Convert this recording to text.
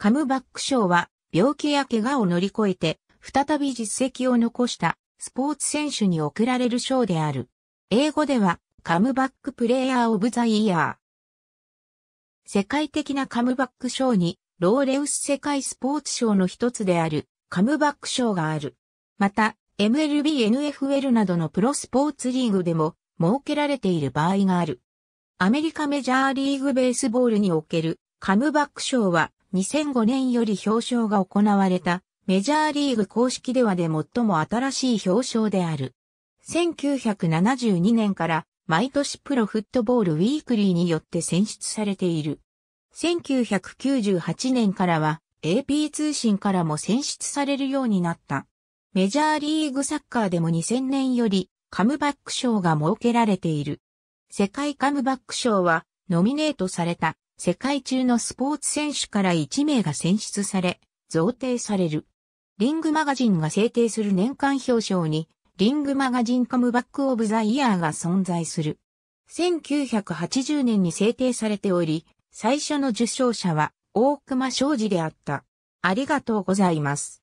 カムバック賞は病気や怪我を乗り越えて再び実績を残したスポーツ選手に贈られる賞である。英語ではカムバックプレイヤーオブザイヤー。世界的なカムバック賞にローレウス世界スポーツ賞の一つであるカムバック賞がある。また MLB、NFL などのプロスポーツリーグでも設けられている場合がある。アメリカメジャーリーグベースボールにおけるカムバック賞は2005年より表彰が行われたメジャーリーグ公式ではで最も新しい表彰である。1972年から毎年プロフットボールウィークリーによって選出されている。1998年からは AP 通信からも選出されるようになった。メジャーリーグサッカーでも2000年よりカムバック賞が設けられている。世界カムバック賞はノミネートされた世界中のスポーツ選手から1名が選出され、贈呈される。リングマガジンが制定する年間表彰に、リングマガジンカムバックオブザイヤーが存在する。1980年に制定されており、最初の受賞者は大熊昌司であった。ありがとうございます。